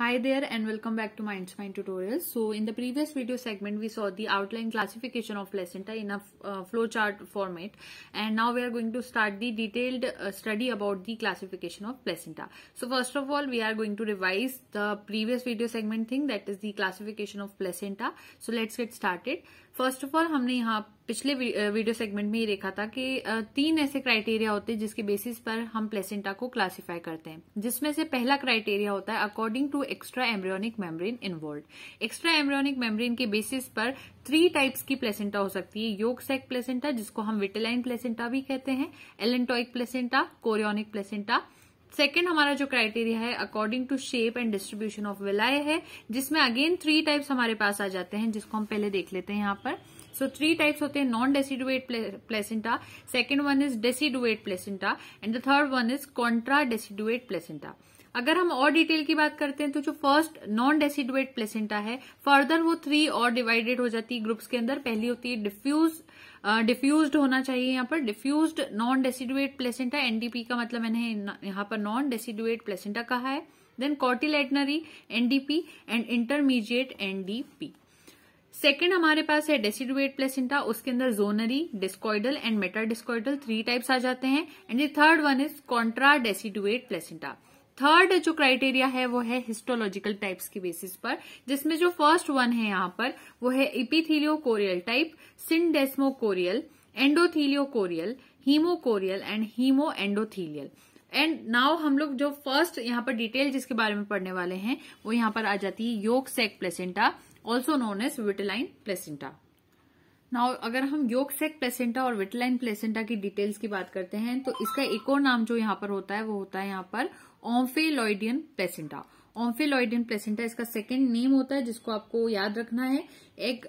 Hi there and welcome back to MindSpine tutorials. So in the previous video segment we saw the outline classification of placenta in a uh, flowchart format and now we are going to start the detailed uh, study about the classification of placenta. So first of all we are going to revise the previous video segment thing that is the classification of placenta. So let's get started. First of all हमने यहाँ पिछले video segment में ये देखा था कि तीन ऐसे क्राइटेरिया होते हैं जिसके बेसिस पर हम प्लेसेंटा को क्लासिफाई करते हैं जिसमें से पहला क्राइटेरिया होता है according to extra embryonic membrane involve extra embryonic membrane के बेसिस पर थ्री टाइप्स की प्लेसेंटा हो सकती है योग सेक प्लेसेंटा जिसको हम विटेलाइन प्लेसेंटा भी कहते हैं allantoic placenta chorionic placenta second हमारा जो क्राइटेरिया है according to shape and distribution of villi है जिसमें अगेन थ्री टाइप्स हमारे पास आ जाते हैं जिसको हम पहले देख लेते हैं यहाँ पर सो थ्री टाइप्स होते हैं non deciduate placenta second one is deciduate placenta and the third one is contra deciduate placenta अगर हम और डिटेल की बात करते हैं तो जो फर्स्ट नॉन डेसिडुएट प्लेसेंटा है फर्दर वो थ्री और डिवाइडेड हो जाती है ग्रुप्स के अंदर पहली होती है डिफ्यूज डिफ्यूज होना चाहिए यहाँ पर diffuse non deciduate placenta NDP का मतलब मैंने यहाँ पर नॉन डेसिडुएट प्लेसेंटा कहा है then cotyledonary NDP and intermediate NDP second हमारे पास है डेसिडुएट प्लेसेंटा उसके अंदर zonary discoidal and meta discoidal three types आ जाते हैं एंड ये third one is contra deciduate placenta third जो क्राइटेरिया है वो है हिस्टोलॉजिकल टाइप्स के बेसिस पर जिसमें जो फर्स्ट वन है यहाँ पर वो है epitheliochorial type syndesmochorial endotheliochorial haemochorial and haemoendothelial and now हम लोग जो फर्स्ट यहाँ पर डिटेल जिसके बारे में पढ़ने वाले हैं वो यहाँ पर आ जाती है yolk sac placenta also known as vitelline placenta now अगर हम योग सेक प्लेसेंटा और विटलाइन प्लेसेंटा की डिटेल्स की बात करते हैं तो इसका एक और नाम जो यहाँ पर होता है वो होता है यहाँ पर ओम्फेलॉइडियन प्लेसेंटा ऑम्फिलॉइडिन प्लेसेंटा इसका सेकेंड नेम होता है जिसको आपको याद रखना है एक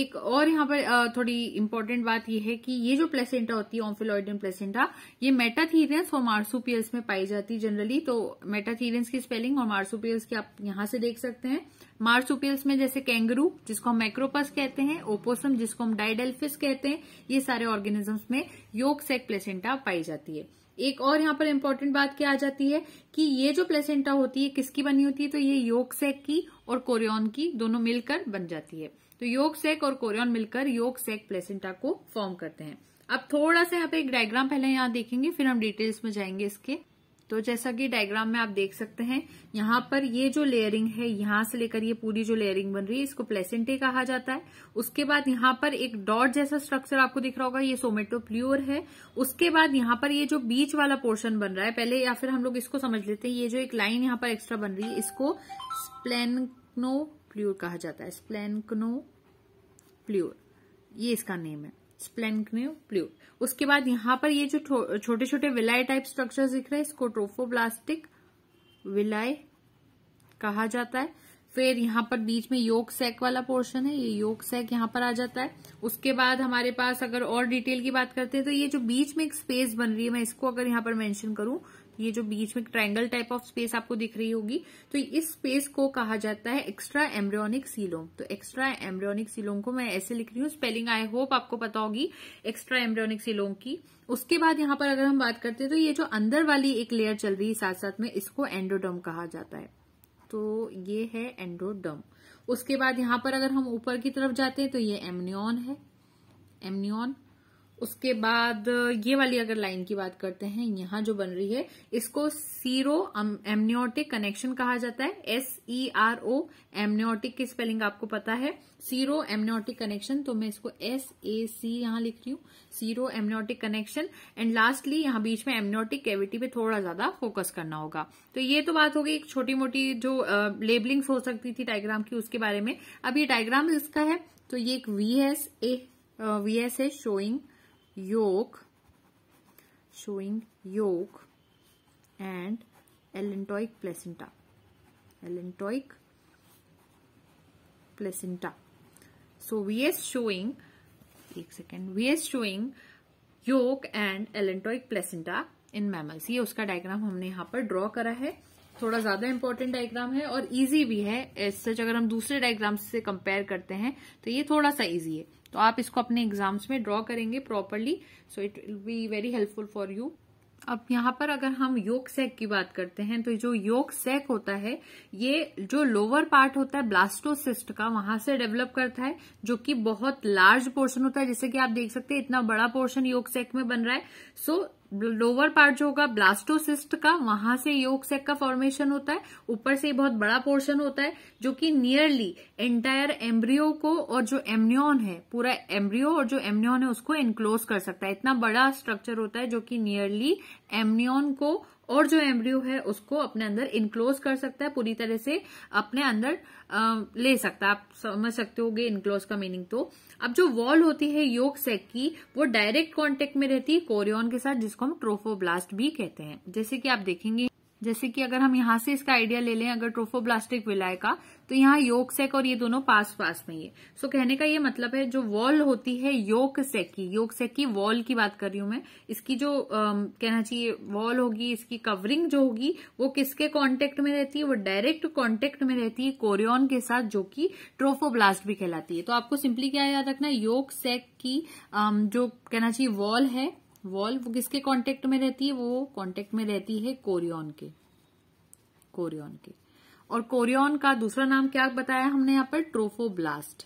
एक और यहाँ पर थोड़ी इम्पोर्टेंट बात यह है कि ये जो प्लेसेंटा होती है ऑम्फिलॉइडिन प्लेसेंटा ये मेटाथीरियंस और मार्सुपियल्स में पाई जाती है जनरली तो मेटाथीरियंस की स्पेलिंग और मार्सुपियल्स की आप यहाँ से देख सकते हैं मार्सुपियल्स में जैसे कैंगरू जिसको हम मैक्रोपस कहते हैं ओपोसम जिसको हम डायडेल्फिस कहते हैं ये सारे ऑर्गेनिजम्स में योग सेक प्लेसेंटा पाई जाती है एक और यहाँ पर इम्पोर्टेंट बात क्या आ जाती है कि ये जो प्लेसेंटा होती है किसकी बनी होती है तो ये योग सेक की और कोरियन की दोनों मिलकर बन जाती है तो योग सेक और कोरियन मिलकर योग सेक प्लेसेंटा को फॉर्म करते हैं अब थोड़ा सा यहाँ पे एक डायग्राम पहले यहाँ देखेंगे फिर हम डिटेल्स में जाएंगे इसके तो जैसा कि डायग्राम में आप देख सकते हैं यहाँ पर ये जो लेयरिंग है यहाँ से लेकर ये पूरी जो लेयरिंग बन रही है इसको प्लेसेंटे कहा जाता है उसके बाद यहाँ पर एक डॉट जैसा स्ट्रक्चर आपको दिख रहा होगा ये सोमेटोप्ल्यूर है उसके बाद यहाँ पर ये जो बीच वाला पोर्शन बन रहा है पहले या फिर हम लोग इसको समझ लेते हैं ये जो एक लाइन यहाँ पर एक्स्ट्रा बन रही है इसको स्प्लेनक्नो प्ल्यूर कहा जाता है स्प्लेनक्नो प्ल्यूर ये इसका नेम है स्प्लेनग्निव उसके बाद यहां पर ये जो छोटे छोटे विलाय टाइप स्ट्रक्चर दिख रहे हैं इसको ट्रोफोब्लास्टिक विलाय कहा जाता है फिर यहाँ पर बीच में योग सैक वाला पोर्शन है ये योग सैक यहाँ पर आ जाता है उसके बाद हमारे पास अगर और डिटेल की बात करते हैं तो ये जो बीच में एक स्पेस बन रही है मैं इसको अगर यहाँ पर मेंशन करूं ये जो बीच में ट्रायंगल टाइप ऑफ स्पेस आपको दिख रही होगी तो इस स्पेस को कहा जाता है एक्स्ट्रा एम्ब्रियोनिक सीलोम तो एक्स्ट्रा एम्ब्रियोनिक सीलोम को मैं ऐसे लिख रही हूँ स्पेलिंग आई होप आपको पता होगी एक्स्ट्रा एम्ब्रियोनिक सीलोम की उसके बाद यहाँ पर अगर हम बात करते हैं तो ये जो अंदर वाली एक लेयर चल रही है साथ साथ में इसको एंडोडम कहा जाता है तो ये है एंडोडम उसके बाद यहाँ पर अगर हम ऊपर की तरफ जाते हैं तो ये एमनियन है एमनियन उसके बाद ये वाली अगर लाइन की बात करते हैं यहाँ जो बन रही है इसको सीरो एमनियोटिक कनेक्शन कहा जाता है S E R O amniotic की स्पेलिंग आपको पता है सीरो एमनियोटिक कनेक्शन तो मैं इसको एस ए सी यहाँ लिख रही हूँ seroamniotic connection and lastly यहाँ बीच में एमनियोटिक कैविटी पे थोड़ा ज्यादा फोकस करना होगा तो ये तो बात होगी एक छोटी मोटी जो लेबलिंग हो सकती थी डायग्राम की उसके बारे में अब ये डायग्राम इसका है तो ये एक V S A V S A showing yolk showing yolk and allantoic placenta allantoic placenta so vs showing एक second VS showing yolk and allantoic placenta in mammals ये उसका डायग्राम हमने यहाँ पर ड्रॉ करा है थोड़ा ज्यादा इंपॉर्टेंट डायग्राम है और इजी भी है सच अगर हम दूसरे डायग्राम से कंपेयर करते हैं तो ये थोड़ा सा इजी है तो आप इसको अपने एग्जाम्स में ड्रॉ करेंगे properly so it will be very helpful for you अब यहाँ पर अगर हम योग सेक की बात करते हैं तो जो योग सेक होता है ये जो लोअर पार्ट होता है ब्लास्टोसिस्ट का वहां से डेवलप करता है जो कि बहुत लार्ज पोर्शन होता है जैसे कि आप देख सकते हैं इतना बड़ा पोर्शन योग सेक में बन रहा है सो so, लोअर पार्ट जो होगा ब्लास्टोसिस्ट का वहां से योग सेक का फॉर्मेशन होता है ऊपर से बहुत बड़ा पोर्शन होता है जो कि नियरली एंटायर एम्ब्रियो को और जो एमनियोन है पूरा एम्ब्रियो और जो एमनियोन है उसको एनक्लोज कर सकता है इतना बड़ा स्ट्रक्चर होता है जो कि नियरली एमनियन को और जो एम्ब्रियो है उसको अपने अंदर इनक्लोज कर सकता है पूरी तरह से अपने अंदर आ, ले सकता है आप समझ सकते होगे इनक्लोज का मीनिंग तो अब जो वॉल होती है योग सेक की वो डायरेक्ट कांटेक्ट में रहती है कोरियन के साथ जिसको हम ट्रोफोब्लास्ट भी कहते हैं जैसे कि आप देखेंगे जैसे कि अगर हम यहाँ से इसका आइडिया ले लें अगर ट्रोफोब्लास्टिक विलाय का तो यहाँ योग सेक और ये दोनों पास पास में ये सो so, कहने का ये मतलब है जो वॉल होती है योग सेक की योग सेक की वॉल की बात कर रही हूं मैं इसकी जो अम, कहना चाहिए वॉल होगी इसकी कवरिंग जो होगी वो किसके कॉन्टेक्ट में रहती है वो डायरेक्ट कॉन्टेक्ट में रहती है कोरियोन के साथ जो कि ट्रोफोब्लास्ट भी कहलाती है तो आपको सिंपली क्या याद रखना योग सेक की अम, जो कहना चाहिए वॉल है वॉल वो किसके कॉन्टेक्ट में रहती है वो कॉन्टेक्ट में रहती है कोरियोन के कोरियोन के और कोरियन का दूसरा नाम क्या बताया हमने यहां पर ट्रोफोब्लास्ट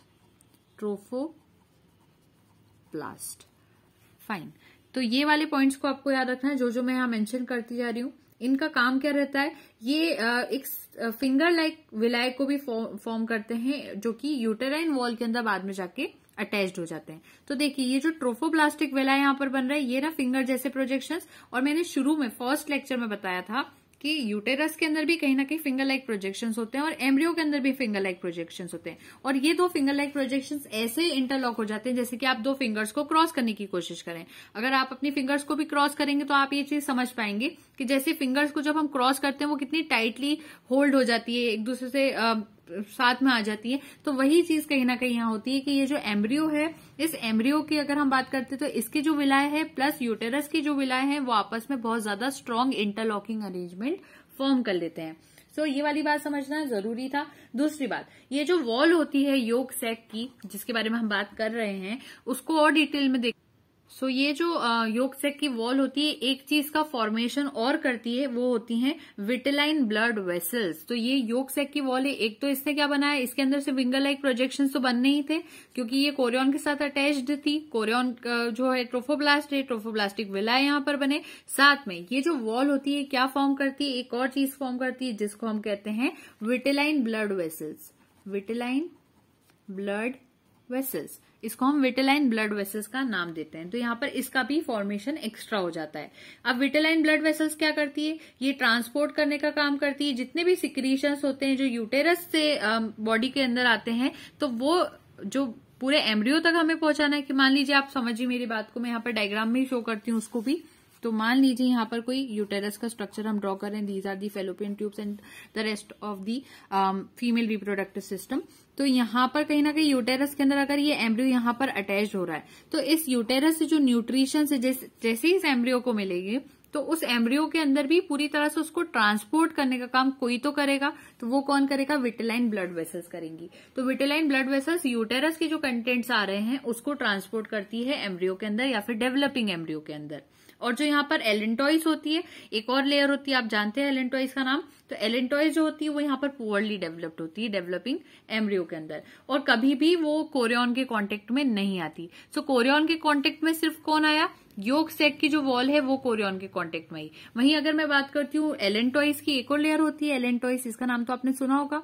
ट्रोफोब्लास्ट फाइन तो ये वाले पॉइंट्स को आपको याद रखना है जो जो मैं यहाँ मेंशन करती जा रही हूं इनका काम क्या रहता है ये एक फिंगर लाइक विलाय को भी फॉर्म करते हैं जो कि यूटेराइन वॉल के अंदर बाद में जाके अटैच्ड हो जाते हैं तो देखिए ये जो ट्रोफोब्लास्टिक वेला यहां पर बन रहा है ये ना फिंगर जैसे प्रोजेक्शंस और मैंने शुरू में फर्स्ट लेक्चर में बताया था कि यूटेरस के अंदर भी कहीं ना कहीं फिंगर लाइक प्रोजेक्शन होते हैं और एम्ब्रियो के अंदर भी फिंगर लाइक प्रोजेक्शन होते हैं और ये दो फिंगर लाइक प्रोजेक्शन ऐसे इंटरलॉक हो जाते हैं जैसे कि आप दो फिंगर्स को क्रॉस करने की कोशिश करें अगर आप अपनी फिंगर्स को भी क्रॉस करेंगे तो आप ये चीज समझ पाएंगे कि जैसे फिंगर्स को जब हम क्रॉस करते हैं वो कितनी टाइटली होल्ड हो जाती है एक दूसरे से साथ में आ जाती है तो वही चीज कहीं ना कहीं यहाँ होती है कि ये जो एम्ब्रियो है इस एम्ब्रियो की अगर हम बात करते हैं तो इसके जो विलाय है प्लस यूटेरस की जो विलाय है वो आपस में बहुत ज्यादा स्ट्रांग इंटरलॉकिंग अरेंजमेंट फॉर्म कर लेते हैं सो so, ये वाली बात समझना जरूरी था दूसरी बात ये जो वॉल होती है योग सेक की जिसके बारे में हम बात कर रहे हैं उसको और डिटेल में देख सो so, ये जो योग सेक की वॉल होती है एक चीज का फॉर्मेशन और करती है वो होती है विटेलाइन ब्लड वेसल्स तो ये योग सेक की वॉल है एक तो इसने क्या बनाया इसके अंदर से विंगर लाइक प्रोजेक्शन तो बनने ही थे क्योंकि ये कोरियन के साथ अटैच्ड थी कोरियन जो है ट्रोफोब्लास्ट है ट्रोफोब्लास्टिक विला यहां पर बने साथ में ये जो वॉल होती है क्या फॉर्म करती है एक और चीज फॉर्म करती है जिसको हम कहते हैं vitelline blood vessels vitelline blood vessels इसको हम विटेलाइन ब्लड वेसल्स का नाम देते हैं तो यहाँ पर इसका भी फॉर्मेशन एक्स्ट्रा हो जाता है अब विटेलाइन ब्लड वेसल्स क्या करती है ये ट्रांसपोर्ट करने का काम करती है जितने भी सिक्रीशंस होते हैं जो यूटेरस से बॉडी के अंदर आते हैं तो वो जो पूरे एमरियो तक हमें पहुंचाना है कि मान लीजिए आप समझिए मेरी बात को मैं यहाँ पर डायग्राम में ही शो करती हूँ उसको भी तो मान लीजिए यहाँ पर कोई यूटेरस का स्ट्रक्चर हम ड्रॉ कर रहे हैं these are the fallopian tubes and the rest of the female reproductive system तो यहां पर कहीं ना कहीं यूटेरस के अंदर अगर ये एम्ब्रियो यहां पर अटैच हो रहा है तो इस यूटेरस से जो न्यूट्रिशन से जैसे ही इस एम्ब्रियो को मिलेगी तो उस एम्ब्रियो के अंदर भी पूरी तरह से उसको ट्रांसपोर्ट करने का काम कोई तो करेगा तो वो कौन करेगा विटेलाइन ब्लड वेसल्स करेंगी तो विटेलाइन ब्लड वेसल्स यूटेरस के जो कंटेंट्स आ रहे हैं उसको ट्रांसपोर्ट करती है एम्ब्रियो के अंदर या फिर डेवलपिंग एम्ब्रियो के अंदर और जो यहाँ पर एलेंटॉइस होती है एक और लेयर होती है आप जानते हैं एलेंटॉइस का नाम तो एलेंटॉइस जो होती है वो यहाँ पर पुअरली डेवलप्ड होती है डेवलपिंग एमरियो के अंदर और कभी भी वो कोरियन के कॉन्टेक्ट में नहीं आती सो so, कोरियन के कॉन्टेक्ट में सिर्फ कौन आया योग सेट की जो वॉल है वो कोरियन के कॉन्टेक्ट में आई वहीं अगर मैं बात करती हूँ एलेंटॉइस की एक और लेयर होती है एलेंटॉइस इसका नाम तो आपने सुना होगा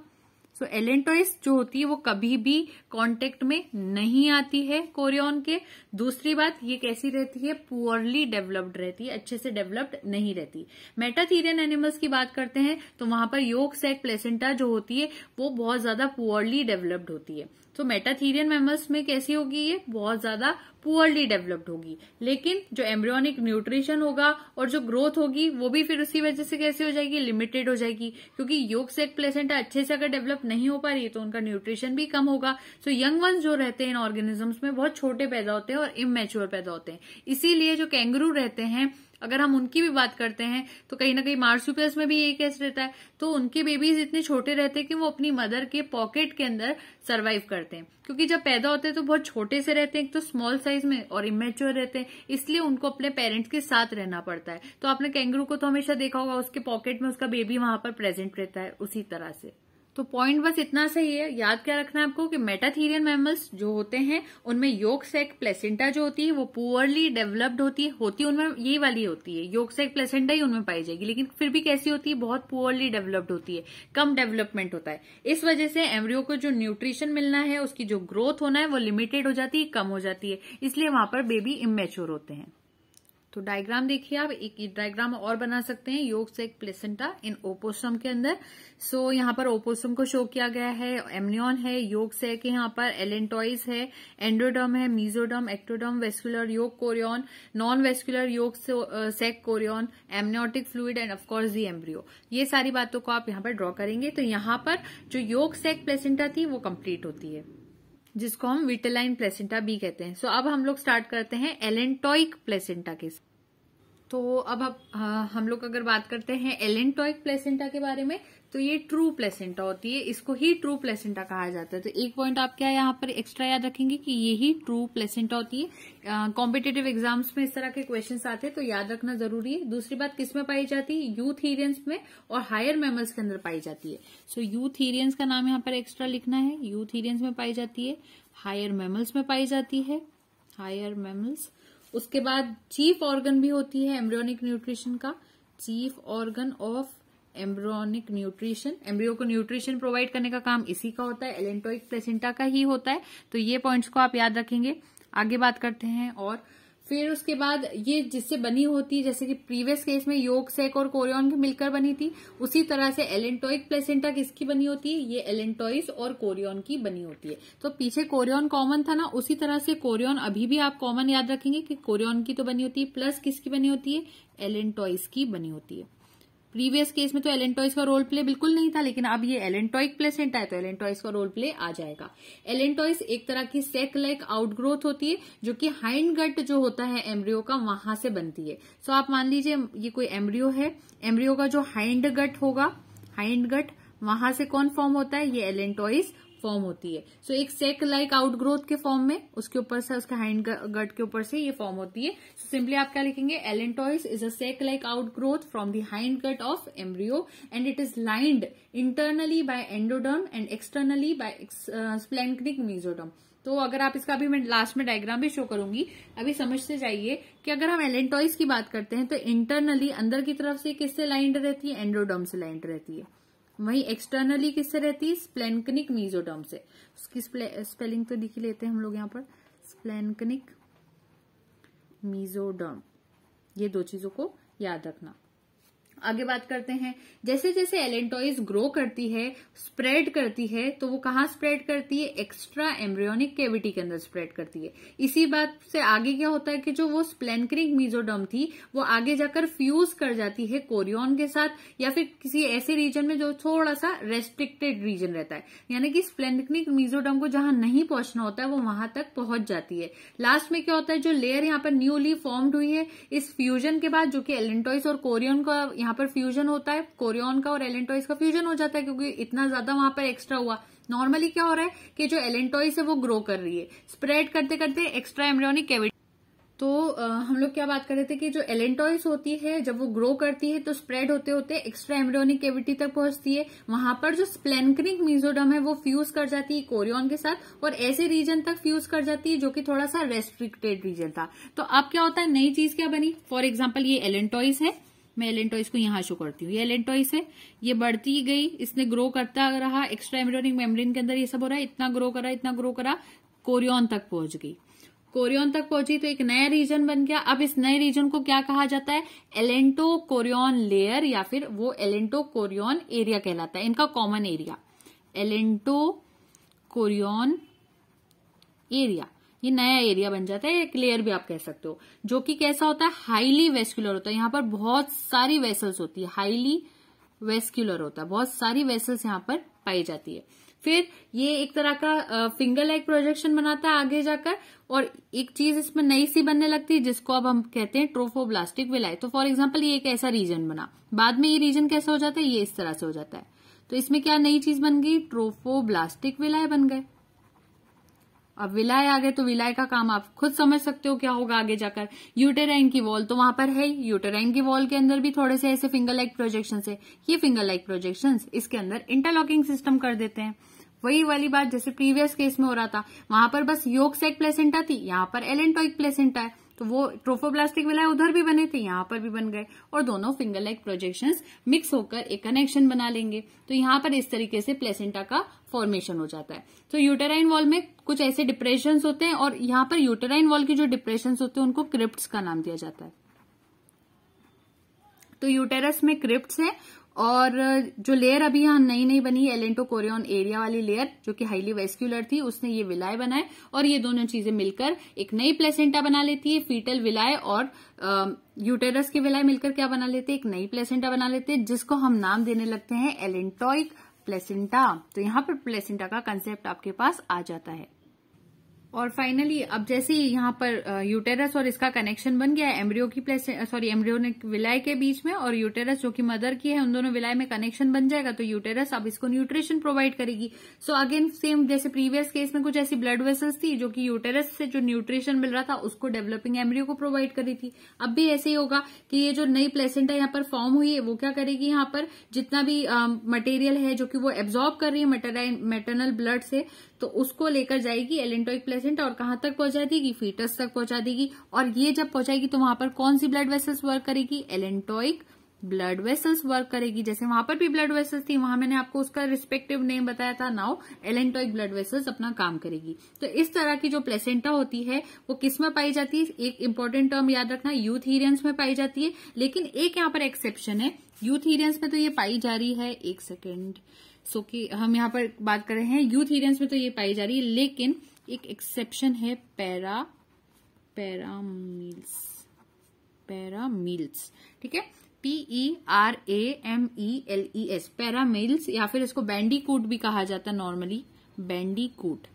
सो so, एलेंटोइस जो होती है वो कभी भी कॉन्टेक्ट में नहीं आती है कोरियन के दूसरी बात ये कैसी रहती है पुअरली डेवलप्ड रहती है अच्छे से डेवलप्ड नहीं रहती मेटाथीरियन एनिमल्स की बात करते हैं तो वहां पर योग सेक प्लेसेंटा जो होती है वो बहुत ज्यादा पुअरली डेवलप्ड होती है तो मेटाथीरियन मेमल्स में कैसी होगी ये बहुत ज्यादा पुअरली डेवलप्ड होगी लेकिन जो एम्ब्रियोनिक न्यूट्रिशन होगा और जो ग्रोथ होगी वो भी फिर उसी वजह से कैसी हो जाएगी लिमिटेड हो जाएगी क्योंकि योग सेक प्लेसेंटा अच्छे से अगर डेवलप नहीं हो पा रही तो उनका न्यूट्रिशन भी कम होगा सो यंग वंस जो रहते हैं इन ऑर्गेनिजम्स में बहुत छोटे पैदा होते हैं हैं और इमेच्योर पैदा होते हैं इसीलिए जो कैंगरू रहते हैं अगर हम उनकी भी बात करते हैं तो कहीं ना कहीं मार्सुपियस में भी ये केस रहता है तो उनके बेबीज इतने छोटे रहते हैं कि वो अपनी मदर के पॉकेट के अंदर सर्वाइव करते हैं क्योंकि जब पैदा होते हैं तो बहुत छोटे से रहते हैं एक तो स्मॉल साइज में और इमेच्योर रहते हैं इसलिए उनको अपने पेरेंट्स के साथ रहना पड़ता है तो आपने कैंगरू को तो हमेशा देखा होगा उसके पॉकेट में उसका बेबी वहां पर प्रेजेंट रहता है उसी तरह से तो पॉइंट बस इतना सही है याद क्या रखना है आपको कि मेटाथीरियन मैमल्स जो होते हैं उनमें योग सेक प्लेसेंटा जो होती है वो पुअरली डेवलप्ड होती है होती उनमें यही वाली होती है योग सेक प्लेसेंटा ही उनमें पाई जाएगी लेकिन फिर भी कैसी होती है बहुत पुअरली डेवलप्ड होती है कम डेवलपमेंट होता है इस वजह से एमरियो को जो न्यूट्रिशन मिलना है उसकी जो ग्रोथ होना है वो लिमिटेड हो जाती है कम हो जाती है इसलिए वहां पर बेबी इमेच्योर होते हैं तो डायग्राम देखिए आप एक डायग्राम और बना सकते हैं योग से एक प्लेसेंटा इन ओपोसम के अंदर सो so, यहाँ पर ओपोसम को शो किया गया है एमनियन है योग से के यहाँ पर एलेंटॉइज है एंड्रोडम है mesoderm ectoderm vascular yolk chorion non vascular yolk sac chorion amniotic fluid and of course the embryo ये सारी बातों को आप यहाँ पर ड्रॉ करेंगे तो यहाँ पर जो योग सेक प्लेसेंटा थी वो कम्प्लीट होती है जिसको हम विटेलाइन प्लेसेंटा भी कहते हैं सो so, अब हम लोग स्टार्ट करते हैं एलेंटॉइक प्लेसेंटा के साथ तो अब अब हाँ, हम लोग अगर बात करते हैं एलेंटोइक प्लेसेंटा के बारे में तो ये ट्रू प्लेसेंटा होती है इसको ही ट्रू प्लेसेंटा कहा जाता है तो एक पॉइंट आप क्या यहाँ पर एक्स्ट्रा याद रखेंगे कि ये ही ट्रू प्लेसेंटा होती है कॉम्पिटेटिव एग्जाम्स में इस तरह के क्वेश्चंस आते हैं तो याद रखना जरूरी है दूसरी बात किस में पाई जाती है यूथीरियंस में और हायर मेमल्स के अंदर पाई जाती है सो यूथ यूथीरियंस का नाम यहाँ पर एक्स्ट्रा लिखना है यूथीरियंस में पाई जाती है हायर मेमल्स में पाई जाती है हायर मेमल्स उसके बाद चीफ ऑर्गन भी होती है एम्ब्रियोनिक न्यूट्रिशन का chief organ of embryonic nutrition embryo को न्यूट्रिशन प्रोवाइड करने का काम इसी का होता है एलेंटोइक प्लेसेंटा का ही होता है तो ये पॉइंट्स को आप याद रखेंगे आगे बात करते हैं और फिर उसके बाद ये जिससे बनी होती है जैसे कि प्रीवियस केस में योग सेक और कोरियन भी मिलकर बनी थी उसी तरह से एलेंटोइक प्लेसेंटा किसकी बनी होती है ये एलेंटोइस और कोरियन की बनी होती है तो पीछे कोरियन कॉमन था ना उसी तरह से कोरियन अभी भी आप कॉमन याद रखेंगे कि कोरियन की तो बनी होती है प्लस किसकी बनी होती है एलेंटोइस की बनी होती है प्रीवियस केस में तो एलेंटॉइस का रोल प्ले बिल्कुल नहीं था लेकिन अब ये एलेंटॉइक प्लेसेंटा है तो एलेंटॉइस का रोल प्ले आ जाएगा एलेंटॉइस एक तरह की सेक लाइक आउटग्रोथ होती है जो कि हाइंड गट जो होता है एम्ब्रियो का वहां से बनती है सो आप मान लीजिए ये कोई एम्ब्रियो है एम्ब्रियो का जो हाइंड गट होगा हाइंड गट वहां से कौन फॉर्म होता है ये एलेंटॉइस फॉर्म होती है सो so, एक सेक लाइक आउटग्रोथ के फॉर्म में उसके ऊपर से उसके हाइंड गट के ऊपर से ये फॉर्म होती है सो सिंपली आप क्या लिखेंगे allantois is a sac like outgrowth from the hind gut of embryo and it is lined internally by endoderm and externally by splanchnic mesoderm तो अगर आप इसका अभी मैं लास्ट में डायग्राम भी शो करूंगी अभी समझते जाइए कि अगर हम एलेंटॉइस की बात करते हैं तो इंटरनली अंदर की तरफ से किससे लाइंड रहती है एंड्रोडम से लाइंड रहती है वहीं एक्सटर्नली किससे रहती है स्प्लेनकनिक मीजोडर्म से उसकी स्पेलिंग तो लिख लेते हैं हम लोग यहाँ पर स्प्लेनकनिक मीजोडर्म ये दो चीजों को याद रखना आगे बात करते हैं जैसे जैसे एलेंटॉइज ग्रो करती है स्प्रेड करती है तो वो कहाँ स्प्रेड करती है एक्स्ट्रा एम्ब्रियोनिक केविटी के अंदर स्प्रेड करती है इसी बात से आगे क्या होता है कि जो वो स्प्लेनक्रिक मीजोडम थी वो आगे जाकर फ्यूज कर जाती है कोरियोन के साथ या फिर किसी ऐसे रीजन में जो थोड़ा सा रेस्ट्रिक्टेड रीजन रहता है यानी कि स्प्लेनक्रिक मीजोडम को जहां नहीं पहुंचना होता है वो वहां तक पहुंच जाती है लास्ट में क्या होता है जो लेयर यहाँ पर न्यूली फॉर्म्ड हुई है इस फ्यूजन के बाद जो कि एलेंटॉइस और कोरियोन का यहाँ पर फ्यूजन होता है कोरियन का और एलेंटॉइस का फ्यूजन हो जाता है क्योंकि इतना ज्यादा वहां पर एक्स्ट्रा हुआ नॉर्मली क्या हो रहा है कि जो एलेंटॉइस है वो ग्रो कर रही है स्प्रेड करते करते एक्स्ट्रा एम्ब्रियोनिक कैविटी तो आ, हम लोग क्या बात कर रहे थे कि जो एलेंटॉइस होती है जब वो ग्रो करती है तो स्प्रेड होते होते एक्स्ट्रा एम्ब्रियोनिक कैविटी तक पहुंचती है वहां पर जो स्प्लेनक्रिक मीजोडम है वो फ्यूज कर जाती है कोरियन के साथ और ऐसे रीजन तक फ्यूज कर जाती है जो कि थोड़ा सा रेस्ट्रिक्टेड रीजन था तो अब क्या होता है नई चीज क्या बनी फॉर एग्जाम्पल ये एलेंटॉइस है मैं एलेन टॉइस को यहां शो करती हूँ ये एलेन टॉइस है ये बढ़ती गई इसने ग्रो करता रहा एक्स्ट्रा एम्ब्रियोनिक मेम्ब्रेन के अंदर ये सब हो रहा है इतना ग्रो करा इतना ग्रो करा कोरियन तक पहुंच गई कोरियन तक पहुंची तो एक नया रीजन बन गया अब इस नए रीजन को क्या कहा जाता है एलेंटो कोरियन लेयर या फिर वो एलेंटो कोरियन एरिया कहलाता है इनका common area allantochorion area ये नया एरिया बन जाता है एक लेयर भी आप कह सकते हो जो कि कैसा होता है हाईली वेस्कुलर होता है यहाँ पर बहुत सारी वेसल्स होती है हाईली वेस्क्यूलर होता है बहुत सारी वेसल्स यहाँ पर पाई जाती है फिर ये एक तरह का फिंगर लाइक प्रोजेक्शन बनाता है आगे जाकर और एक चीज इसमें नई सी बनने लगती है जिसको अब हम कहते हैं ट्रोफोब्लास्टिक विलाई तो फॉर एग्जाम्पल ये एक ऐसा रीजन बना बाद में ये रीजन कैसा हो जाता है ये इस तरह से हो जाता है तो इसमें क्या नई चीज बन गई ट्रोफोब्लास्टिक विलाय बन गए अब विलाय आ गए तो विलाय का काम आप खुद समझ सकते हो क्या होगा आगे जाकर यूटेराइन की वॉल तो वहां पर है यूटेराइन की वॉल के अंदर भी थोड़े से ऐसे फिंगर लाइक प्रोजेक्शन है ये फिंगर लाइक प्रोजेक्शन इसके अंदर इंटरलॉकिंग सिस्टम कर देते हैं वही वाली बात जैसे प्रीवियस केस में हो रहा था वहां पर बस योग से एक प्लेसेंटा थी यहाँ पर एलेंटोइक प्लेसेंटा है तो वो ट्रोफोब्लास्टिक विलाय उधर भी बने थे यहाँ पर भी बन गए और दोनों फिंगर लाइक प्रोजेक्शन मिक्स होकर एक कनेक्शन बना लेंगे तो यहाँ पर इस तरीके से प्लेसेंटा का फॉर्मेशन हो जाता है तो यूटेराइन वॉल में कुछ ऐसे डिप्रेशन होते हैं और यहाँ पर यूटेराइन वॉल के जो डिप्रेशन होते हैं उनको क्रिप्ट का नाम दिया जाता है तो यूटेरस में क्रिप्ट है और जो लेयर अभी यहाँ नई नई बनी है एलेंटो कोरियन एरिया वाली लेयर जो कि हाईली वेस्क्यूलर थी उसने ये विलाय बनाए और ये दोनों चीजें मिलकर एक नई प्लेसेंटा बना लेती है फीटल विलाय और यूटेरस के विलाय मिलकर क्या बना लेते हैं एक नई प्लेसेंटा बना लेते हैं जिसको हम नाम देने लगते हैं एलेंटोइक प्लेसेंटा तो यहाँ पर प्लेसेंटा का कंसेप्ट आपके पास आ जाता है और फाइनली अब जैसे ही यहाँ पर यूटेरस और इसका कनेक्शन बन गया है एम्ब्रियो की प्लेस सॉरी एम्ब्रियो विलाय के बीच में और यूटेरस जो कि मदर की है उन दोनों विलाय में कनेक्शन बन जाएगा तो यूटेरस अब इसको न्यूट्रिशन प्रोवाइड करेगी सो अगेन सेम जैसे प्रीवियस केस में कुछ ऐसी ब्लड वेसल्स थी जो कि यूटेरस से जो न्यूट्रिशन मिल रहा था उसको डेवलपिंग एम्ब्रियो को प्रोवाइड करी थी अब भी ऐसे ही होगा कि ये जो नई प्लेसेंटा यहाँ पर फॉर्म हुई है वो क्या करेगी यहाँ पर जितना भी मटेरियल है जो कि वो एब्जॉर्ब कर रही है मेटरनल ब्लड से तो उसको लेकर जाएगी एलेंटोइक प्लेस प्रेजेंट और कहां तक पहुंचा देगी फीटस तक पहुंचा देगी और ये जब पहुंचाएगी तो वहां पर कौन सी ब्लड वेसल्स वर्क करेगी एलेंटोइक ब्लड वेसल्स वर्क करेगी जैसे वहां पर भी ब्लड वेसल्स थी वहां मैंने आपको उसका रिस्पेक्टिव नेम बताया था नाउ एलेंटोइक ब्लड वेसल्स अपना काम करेगी तो इस तरह की जो प्लेसेंटा होती है वो किस में पाई जाती है एक इम्पोर्टेंट टर्म याद रखना यूथीरियंस में पाई जाती है लेकिन एक यहाँ पर एक्सेप्शन है यूथीरियंस में तो ये पाई जा रही है एक सेकेंड सो कि हम यहाँ पर बात कर रहे हैं यूथीरियंस में तो ये पाई जा रही है लेकिन एक एक्सेप्शन है पैरा पैरामील्स पैरामील्स ठीक है P E R A M E L E S Perameles या फिर इसको बैंडीकूट भी कहा जाता है नॉर्मली बैंडीकूट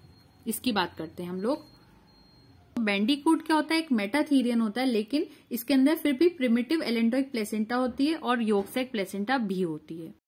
इसकी बात करते हैं हम लोग बैंडीकूट क्या होता है एक मेटाथीरियन होता है लेकिन इसके अंदर फिर भी प्रिमेटिव एलेंटोइक प्लेसेंटा होती है और योगसेक प्लेसेंटा भी होती है